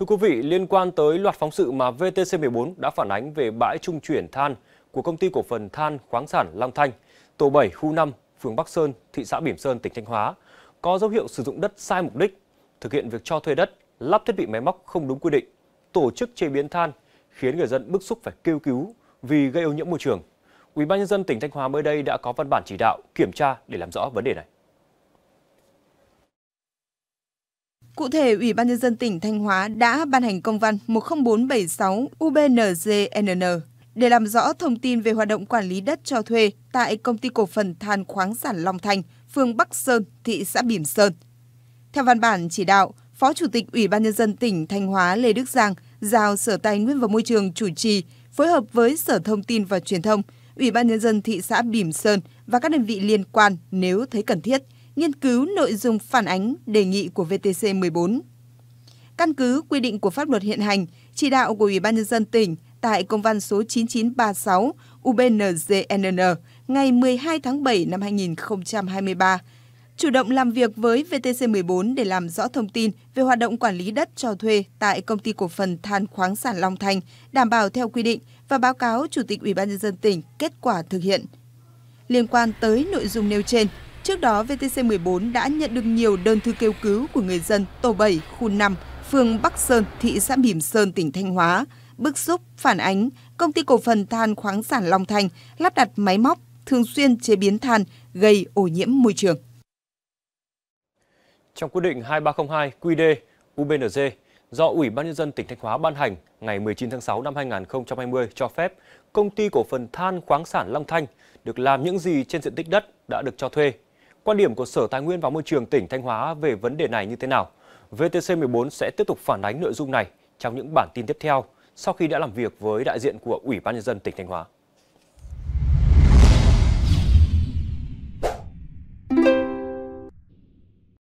Thưa quý vị, liên quan tới loạt phóng sự mà VTC14 đã phản ánh về bãi trung chuyển than của công ty cổ phần than khoáng sản Long Thanh, tổ 7 khu 5, phường Bắc Sơn, thị xã Bỉm Sơn, tỉnh Thanh Hóa, có dấu hiệu sử dụng đất sai mục đích, thực hiện việc cho thuê đất, lắp thiết bị máy móc không đúng quy định, tổ chức chế biến than, khiến người dân bức xúc phải kêu cứu vì gây ô nhiễm môi trường. Ủy ban nhân dân tỉnh Thanh Hóa mới đây đã có văn bản chỉ đạo kiểm tra để làm rõ vấn đề này. Cụ thể, Ủy ban Nhân dân tỉnh Thanh Hóa đã ban hành công văn 10476 UBNGNN để làm rõ thông tin về hoạt động quản lý đất cho thuê tại Công ty Cổ phần Than khoáng sản Long Thành, phường Bắc Sơn, thị xã Bỉm Sơn. Theo văn bản chỉ đạo, Phó Chủ tịch Ủy ban Nhân dân tỉnh Thanh Hóa Lê Đức Giang giao Sở Tài nguyên và Môi trường chủ trì phối hợp với Sở Thông tin và Truyền thông, Ủy ban Nhân dân thị xã Bỉm Sơn và các đơn vị liên quan nếu thấy cần thiết – nghiên cứu nội dung phản ánh đề nghị của VTC 14. Căn cứ quy định của pháp luật hiện hành, chỉ đạo của Ủy ban nhân dân tỉnh tại công văn số 9936 UBNZNN ngày 12 tháng 7 năm 2023 chủ động làm việc với VTC14 để làm rõ thông tin về hoạt động quản lý đất cho thuê tại công ty cổ phần than khoáng sản Long Thành, đảm bảo theo quy định và báo cáo Chủ tịch Ủy ban nhân dân tỉnh kết quả thực hiện. Liên quan tới nội dung nêu trên, Trước đó, VTC14 đã nhận được nhiều đơn thư kêu cứu của người dân tổ 7, khu 5, phường Bắc Sơn, thị xã Bỉm Sơn, tỉnh Thanh Hóa, bức xúc, phản ánh công ty cổ phần than khoáng sản Long Thành lắp đặt máy móc thường xuyên chế biến than gây ô nhiễm môi trường. Trong quyết định 2302 QD UBNZ do Ủy ban nhân dân tỉnh Thanh Hóa ban hành ngày 19 tháng 6 năm 2020 cho phép công ty cổ phần than khoáng sản Long Thanh được làm những gì trên diện tích đất đã được cho thuê Quan điểm của Sở Tài nguyên và Môi trường tỉnh Thanh Hóa về vấn đề này như thế nào? VTC14 sẽ tiếp tục phản ánh nội dung này trong những bản tin tiếp theo sau khi đã làm việc với đại diện của Ủy ban nhân dân tỉnh Thanh Hóa.